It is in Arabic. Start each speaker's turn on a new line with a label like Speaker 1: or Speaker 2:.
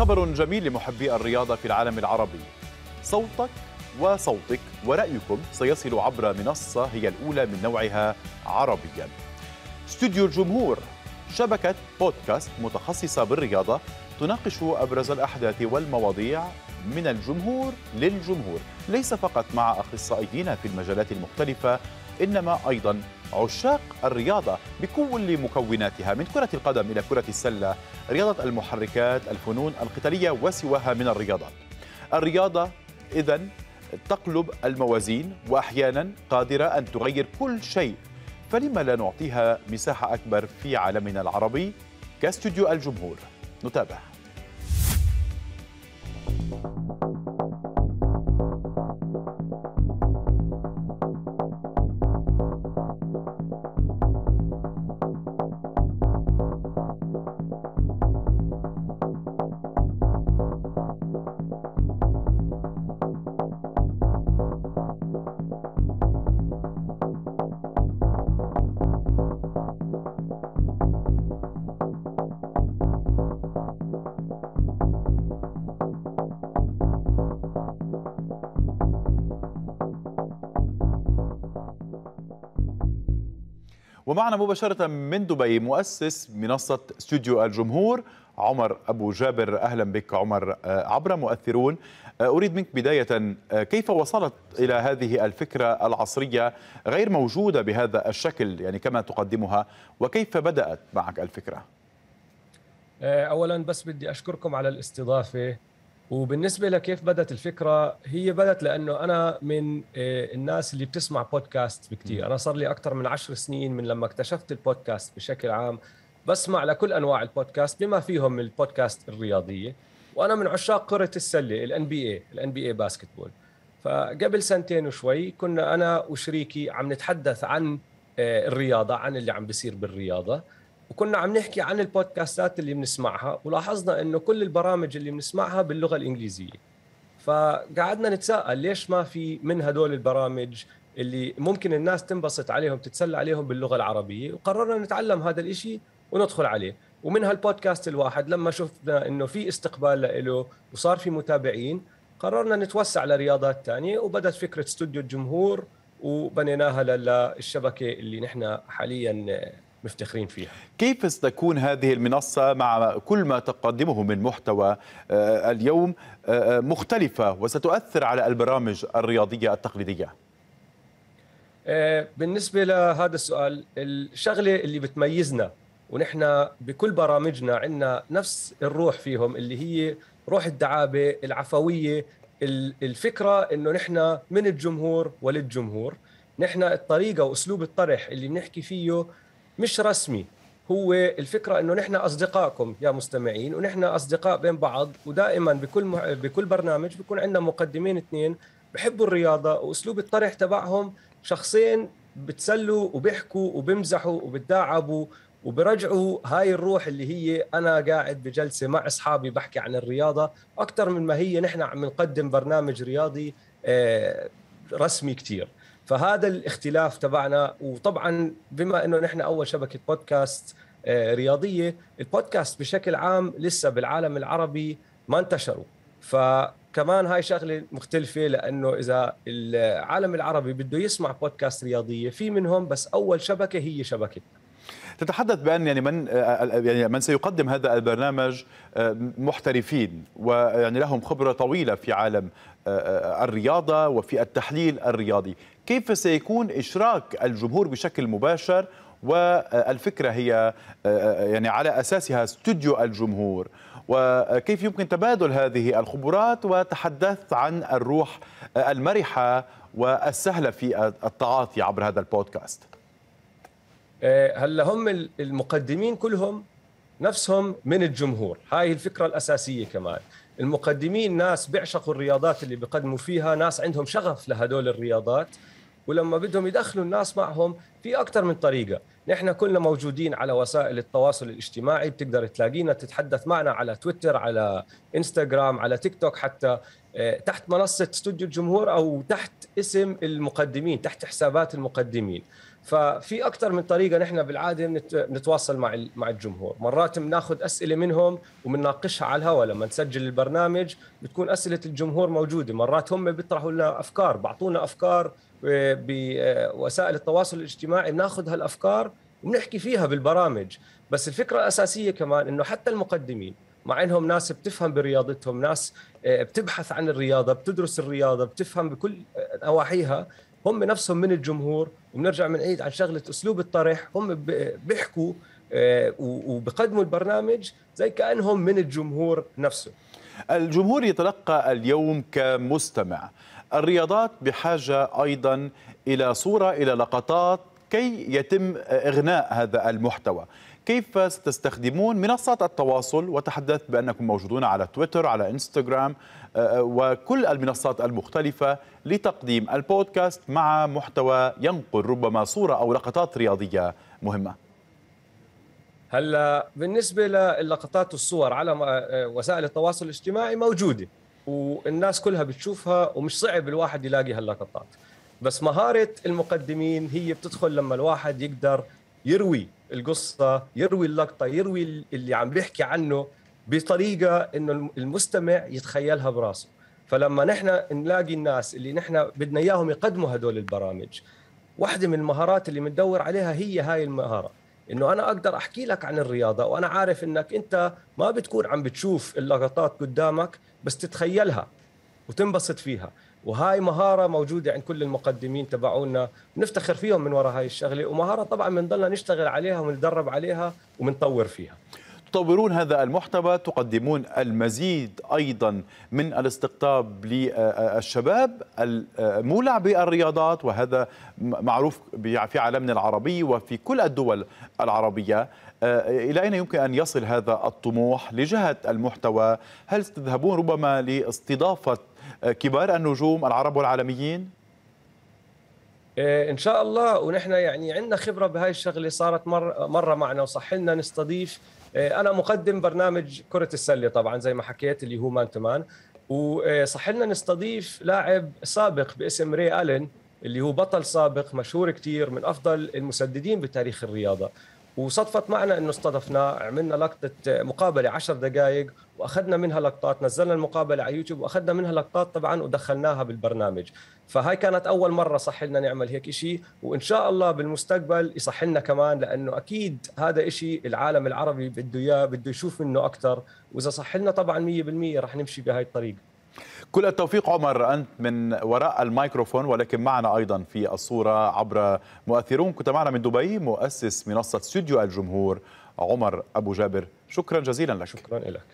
Speaker 1: خبر جميل لمحبي الرياضة في العالم العربي صوتك وصوتك ورأيكم سيصل عبر منصة هي الأولى من نوعها عربيا استوديو الجمهور شبكة بودكاست متخصصة بالرياضة تناقش أبرز الأحداث والمواضيع من الجمهور للجمهور ليس فقط مع أخصائيين في المجالات المختلفة إنما أيضا عشاق الرياضة بكل مكوناتها من كرة القدم إلى كرة السلة رياضة المحركات الفنون القتالية وسواها من الرياضات الرياضة إذا تقلب الموازين وأحيانا قادرة أن تغير كل شيء فلما لا نعطيها مساحة أكبر في عالمنا العربي كاستوديو الجمهور نتابع ومعنا مباشرة من دبي مؤسس منصة استوديو الجمهور عمر أبو جابر أهلا بك عمر آه، عبر مؤثرون آه، أريد منك بداية آه، كيف وصلت إلى هذه الفكرة العصرية غير موجودة بهذا الشكل يعني كما تقدمها وكيف بدأت معك الفكرة؟
Speaker 2: أولا بس بدي أشكركم على الاستضافة وبالنسبه لكيف بدت الفكره هي بدت لانه انا من آه، الناس اللي بتسمع بودكاست بكثير انا صار لي اكثر من عشر سنين من لما اكتشفت البودكاست بشكل عام بسمع لكل انواع البودكاست بما فيهم البودكاست الرياضيه وانا من عشاق كره السله الان بي اي الان بي اي باسكتبول فقبل سنتين وشوي كنا انا وشريكي عم نتحدث عن آه، الرياضه عن اللي عم بيصير بالرياضه وكنا عم نحكي عن البودكاستات اللي بنسمعها ولاحظنا انه كل البرامج اللي بنسمعها باللغه الانجليزيه فقعدنا نتساءل ليش ما في من هدول البرامج اللي ممكن الناس تنبسط عليهم تتسلى عليهم باللغه العربيه وقررنا نتعلم هذا الإشي وندخل عليه ومن هالبودكاست الواحد لما شفنا انه في استقبال له وصار في متابعين قررنا نتوسع لرياضات ثانيه وبدت فكره استوديو الجمهور وبنيناها للشبكه اللي نحن حاليا مفتخرين فيها
Speaker 1: كيف ستكون هذه المنصة مع كل ما تقدمه من محتوى آه، اليوم آه، آه، مختلفة وستؤثر على البرامج الرياضية التقليدية
Speaker 2: بالنسبة لهذا السؤال الشغلة اللي بتميزنا ونحن بكل برامجنا عندنا نفس الروح فيهم اللي هي روح الدعابة العفوية الفكرة انه نحن من الجمهور وللجمهور نحن الطريقة واسلوب الطرح اللي بنحكي فيه مش رسمي هو الفكره انه نحن اصدقائكم يا مستمعين ونحن اصدقاء بين بعض ودائما بكل مح... بكل برنامج بيكون عندنا مقدمين اثنين بحبوا الرياضه واسلوب الطرح تبعهم شخصين بتسلوا وبيحكوا وبمزحوا وبتداعبوا وبرجعوا هاي الروح اللي هي انا قاعد بجلسه مع اصحابي بحكي عن الرياضه اكثر من ما هي نحن عم نقدم برنامج رياضي آه، رسمي كتير فهذا الاختلاف تبعنا وطبعا بما انه نحن اول شبكه بودكاست آه، رياضيه البودكاست بشكل عام لسه بالعالم العربي ما انتشروا فكمان هاي شغله مختلفه لانه اذا العالم العربي بده يسمع بودكاست رياضيه في منهم بس اول شبكه هي شبكتنا
Speaker 1: تتحدث بان يعني من آه، آه، آه، يعني من سيقدم هذا البرنامج محترفين ويعني لهم خبره طويله في عالم الرياضه وفي التحليل الرياضي، كيف سيكون اشراك الجمهور بشكل مباشر والفكره هي يعني على اساسها استوديو الجمهور وكيف يمكن تبادل هذه الخبرات وتحدثت عن الروح المرحه والسهله في التعاطي عبر هذا البودكاست.
Speaker 2: آه، هلا هم المقدمين كلهم نفسهم من الجمهور هاي الفكرة الأساسية كمان المقدمين ناس بيعشقوا الرياضات اللي بيقدموا فيها ناس عندهم شغف لهدول الرياضات ولما بدهم يدخلوا الناس معهم في أكثر من طريقة نحن كلنا موجودين على وسائل التواصل الاجتماعي بتقدر تلاقينا تتحدث معنا على تويتر على انستغرام على تيك توك حتى آه، تحت منصة استوديو الجمهور أو تحت اسم المقدمين تحت حسابات المقدمين ففي اكثر من طريقه نحن بالعاده بنتواصل مع مع الجمهور مرات بناخذ اسئله منهم وبنناقشها على الهواء لما نسجل البرنامج بتكون اسئله الجمهور موجوده مرات هم بيطرحوا لنا افكار بعطونا افكار آه، بوسائل آه، التواصل الاجتماعي بناخذ هالافكار وبنحكي فيها بالبرامج بس الفكره الاساسيه كمان انه حتى المقدمين مع انهم ناس بتفهم برياضتهم ناس آه، بتبحث عن الرياضه بتدرس الرياضه بتفهم بكل نواحيها هم نفسهم من الجمهور وبنرجع بنعيد على شغله اسلوب الطرح هم بيحكوا
Speaker 1: آه، وبقدموا البرنامج زي كانهم من الجمهور نفسه الجمهور يتلقى اليوم كمستمع الرياضات بحاجه ايضا الى صوره الى لقطات كي يتم اغناء هذا المحتوى كيف ستستخدمون منصات التواصل وتحدثت بأنكم موجودون على تويتر على إنستغرام آه، آه، وكل المنصات المختلفة لتقديم البودكاست مع محتوى ينقل ربما صورة أو لقطات رياضية مهمة
Speaker 2: هلا بالنسبة للقطات والصور على آه، وسائل التواصل الاجتماعي موجودة والناس كلها بتشوفها ومش صعب الواحد يلاقي هاللقطات بس مهارة المقدمين هي بتدخل لما الواحد يقدر يروي القصه يروي اللقطه يروي اللي عم بيحكي عنه بطريقه انه المستمع يتخيلها براسه فلما نحن نلاقي الناس اللي نحن بدنا اياهم يقدموا هدول البرامج واحده من المهارات اللي بندور عليها هي هاي المهاره انه انا اقدر احكي لك عن الرياضه وانا عارف انك انت ما بتكون عم بتشوف اللقطات قدامك بس تتخيلها وتنبسط فيها وهاي مهاره موجوده عند كل المقدمين تبعونا بنفتخر فيهم من وراء هاي الشغله ومهاره طبعا بنضلنا نشتغل عليها ونتدرب
Speaker 1: عليها وبنطور فيها تطورون هذا المحتوى تقدمون المزيد أيضا من الاستقطاب للشباب المولع بالرياضات وهذا معروف في عالمنا العربي وفي كل الدول العربية إلى أين يمكن أن يصل هذا الطموح لجهة المحتوى هل تذهبون ربما لاستضافة كبار النجوم العرب والعالميين
Speaker 2: إيه، ان شاء الله ونحن يعني عندنا خبره بهاي الشغله صارت مره مره معنا وصح لنا نستضيف إيه، انا مقدم برنامج كره السله طبعا زي ما حكيت اللي هو مان تو مان وصح لنا نستضيف لاعب سابق باسم ري الين اللي هو بطل سابق مشهور كثير من افضل المسددين بتاريخ الرياضه وصدفت معنا انه استضفناه عملنا لقطه مقابله 10 دقائق واخذنا منها لقطات نزلنا المقابله على يوتيوب واخذنا منها لقطات طبعا ودخلناها بالبرنامج فهاي كانت اول مره صح لنا نعمل هيك شيء وان شاء الله بالمستقبل يصح لنا كمان لانه اكيد هذا شيء العالم العربي بده اياه بده يشوف منه اكثر واذا صح لنا طبعا 100% رح نمشي بهاي الطريقه
Speaker 1: كل التوفيق عمر أنت من وراء الميكروفون ولكن معنا أيضا في الصورة عبر مؤثرون كنت معنا من دبي مؤسس منصة استوديو الجمهور عمر أبو جابر شكرا جزيلا لك شكرا لك